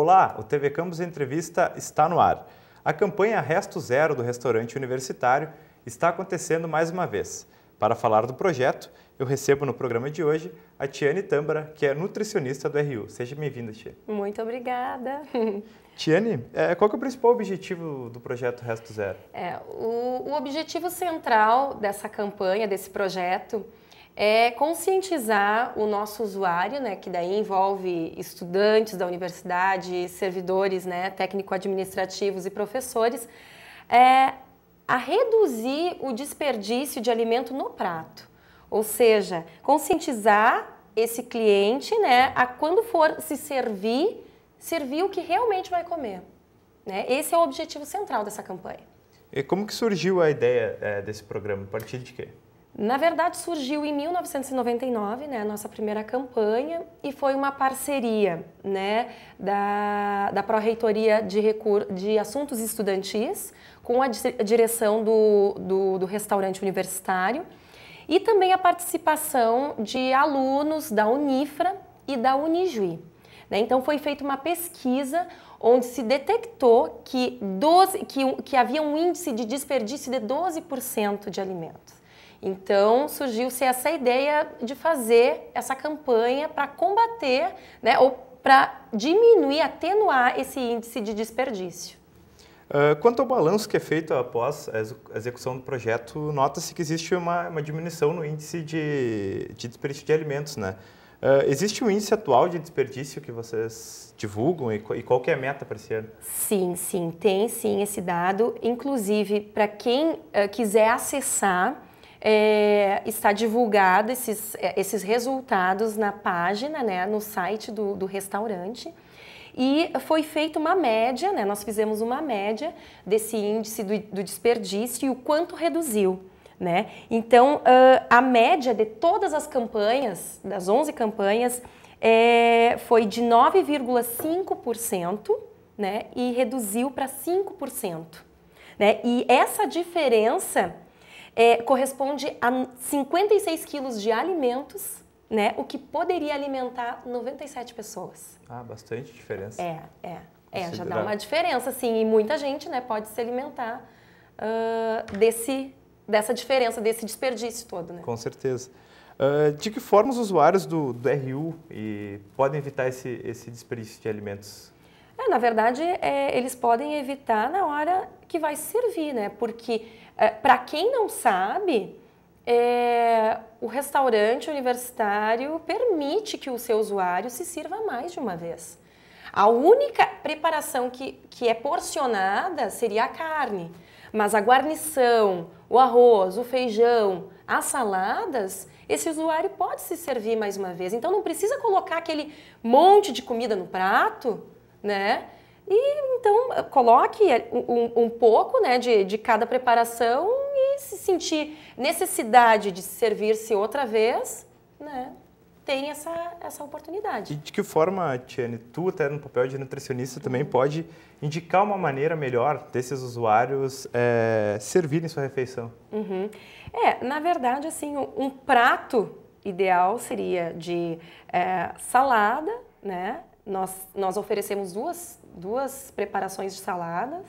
Olá, o TV Campus Entrevista está no ar. A campanha Resto Zero do Restaurante Universitário está acontecendo mais uma vez. Para falar do projeto, eu recebo no programa de hoje a Tiane Tambra, que é nutricionista do RU. Seja bem-vinda, Tiane. Muito obrigada. Tiane, é, qual é o principal objetivo do projeto Resto Zero? É, o, o objetivo central dessa campanha, desse projeto, é conscientizar o nosso usuário, né, que daí envolve estudantes da universidade, servidores, né, técnico-administrativos e professores, é, a reduzir o desperdício de alimento no prato. Ou seja, conscientizar esse cliente, né, a quando for se servir, servir o que realmente vai comer. Né? Esse é o objetivo central dessa campanha. E como que surgiu a ideia é, desse programa? A partir de quê? Na verdade, surgiu em 1999, né, nossa primeira campanha, e foi uma parceria né, da, da Pró-Reitoria de, Recur de Assuntos Estudantis com a direção do, do, do restaurante universitário e também a participação de alunos da Unifra e da Unijuí. Né? Então, foi feita uma pesquisa onde se detectou que, 12, que, que havia um índice de desperdício de 12% de alimentos. Então surgiu-se essa ideia de fazer essa campanha para combater, né, ou para diminuir, atenuar esse índice de desperdício. Uh, quanto ao balanço que é feito após a execução do projeto, nota-se que existe uma, uma, diminuição no índice de, de desperdício de alimentos, né? Uh, existe um índice atual de desperdício que vocês divulgam e, e qual que é a meta para esse ano? Sim, sim, tem sim esse dado. Inclusive, para quem uh, quiser acessar, é, está divulgado esses, é, esses resultados na página, né, no site do, do restaurante. E foi feita uma média, né, nós fizemos uma média desse índice do, do desperdício e o quanto reduziu. Né? Então, uh, a média de todas as campanhas, das 11 campanhas, é, foi de 9,5% né, e reduziu para 5%. Né? E essa diferença é, corresponde a 56 quilos de alimentos, né? O que poderia alimentar 97 pessoas. Ah, bastante diferença. É, é. É, já dá uma diferença, sim. E muita gente né, pode se alimentar uh, desse, dessa diferença, desse desperdício todo. Né? Com certeza. Uh, de que forma os usuários do, do RU e podem evitar esse, esse desperdício de alimentos? É, na verdade, é, eles podem evitar na hora que vai servir, né? Porque, é, para quem não sabe, é, o restaurante universitário permite que o seu usuário se sirva mais de uma vez. A única preparação que, que é porcionada seria a carne, mas a guarnição, o arroz, o feijão, as saladas, esse usuário pode se servir mais uma vez. Então não precisa colocar aquele monte de comida no prato né? E então coloque um, um pouco né, de, de cada preparação e se sentir necessidade de servir-se outra vez, né? tem essa, essa oportunidade. E de que forma, Tiane, tu até no papel de nutricionista também pode indicar uma maneira melhor desses usuários é, servirem sua refeição? Uhum. É, na verdade, assim, um, um prato ideal seria de é, salada, né? Nós, nós oferecemos duas, duas preparações de saladas,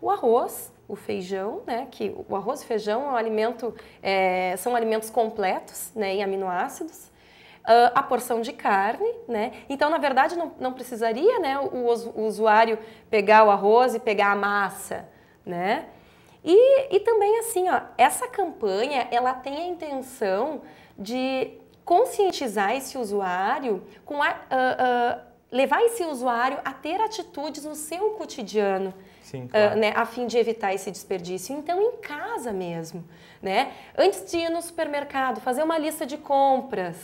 o arroz, o feijão, né? Que o arroz e feijão é um alimento, é, são alimentos completos, né? Em aminoácidos. Uh, a porção de carne, né? Então, na verdade, não, não precisaria, né? O, o, usuário pegar o arroz e pegar a massa, né? E, e também assim, ó, essa campanha, ela tem a intenção de conscientizar esse usuário com a, uh, uh, levar esse usuário a ter atitudes no seu cotidiano, Sim, ah, claro. uh, né, a fim de evitar esse desperdício. Então, em casa mesmo, né? Antes de ir no supermercado, fazer uma lista de compras,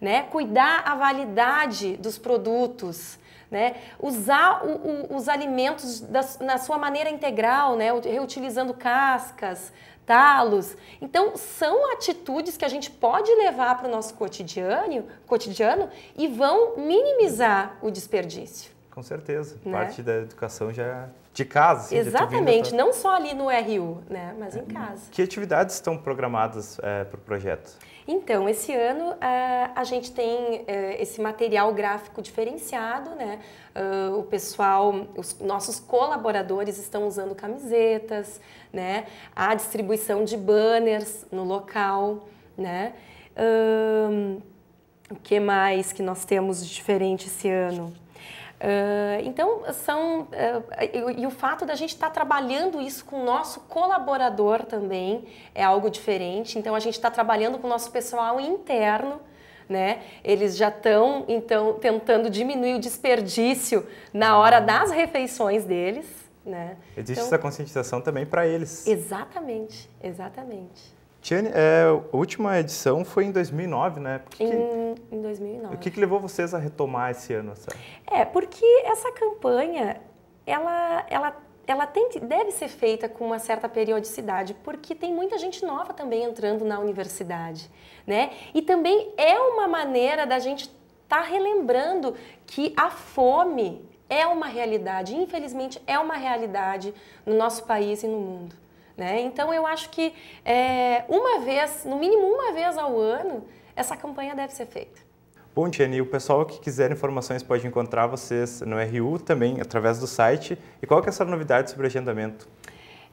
né? Cuidar a validade dos produtos, né? Usar o, o, os alimentos da, na sua maneira integral, né? Reutilizando cascas, talos. Então, são atitudes que a gente pode levar para o nosso cotidiano, cotidiano e vão minimizar o desperdício. Com certeza. Né? Parte da educação já de casa. Assim, Exatamente, não só ali no RU, né, mas em casa. Que atividades estão programadas é, para o projeto? Então, esse ano a gente tem é, esse material gráfico diferenciado, né? Ah, o pessoal, os nossos colaboradores estão usando camisetas, né? A distribuição de banners no local, né? Ah, o que mais que nós temos de diferente esse ano? Uh, então, são. Uh, e, e, o fato da gente estar tá trabalhando isso com o nosso colaborador também é algo diferente. Então, a gente está trabalhando com o nosso pessoal interno. Né? Eles já estão então tentando diminuir o desperdício na hora das refeições deles, né? Existe então, essa conscientização também para eles. Exatamente, exatamente. Tiane, é, a última edição foi em 2009, né? Porque em, em 2009. O que, que, levou vocês a retomar esse ano? Sabe? É, porque essa campanha, ela, ela, ela tem, deve ser feita com uma certa periodicidade, porque tem muita gente nova também entrando na universidade, né? E também é uma maneira da gente estar tá relembrando que a fome é uma realidade, infelizmente é uma realidade no nosso país e no mundo. Né? Então eu acho que é, uma vez, no mínimo uma vez ao ano, essa campanha deve ser feita. Bom, Tiane, o pessoal que quiser informações pode encontrar vocês no RU também, através do site. E qual que é essa novidade sobre agendamento?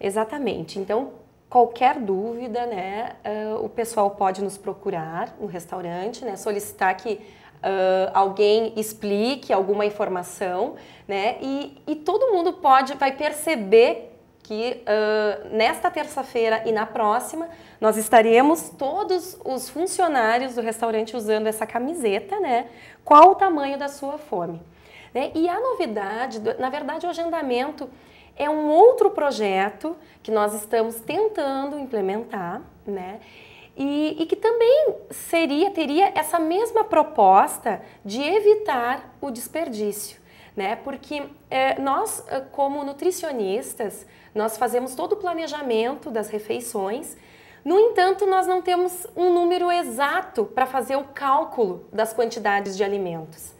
Exatamente. Então, qualquer dúvida, né, uh, o pessoal pode nos procurar no restaurante, né, solicitar que Uh, alguém explique alguma informação, né? E, e, todo mundo pode, vai perceber que uh, nesta terça-feira e na próxima nós estaremos todos os funcionários do restaurante usando essa camiseta, né? Qual o tamanho da sua fome? Né? E a novidade, na verdade, o agendamento é um outro projeto que nós estamos tentando implementar, né? E, e, que também seria teria essa mesma proposta de evitar o desperdício né? Porque é, nós, como nutricionistas, nós fazemos todo o planejamento das refeições. No entanto, nós não temos um número exato para fazer o cálculo das quantidades de alimentos.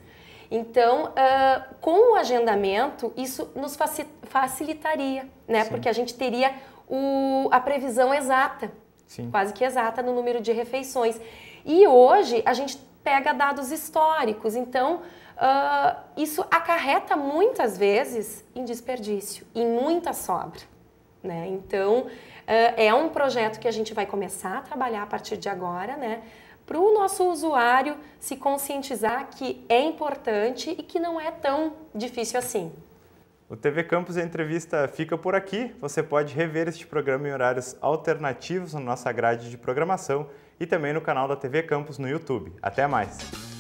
Então, uh, com o agendamento, isso nos facilitaria, né? Sim. Porque a gente teria o, a previsão exata, Sim. quase que exata, no número de refeições. E hoje, a gente pega dados históricos. Então, uh, isso acarreta muitas vezes em desperdício, em muita sobra. Né? Então, uh, é um projeto que a gente vai começar a trabalhar a partir de agora, né? para o nosso usuário se conscientizar que é importante e que não é tão difícil assim. O TV Campus Entrevista fica por aqui. Você pode rever este programa em horários alternativos na nossa grade de programação e também no canal da TV Campus no YouTube. Até mais!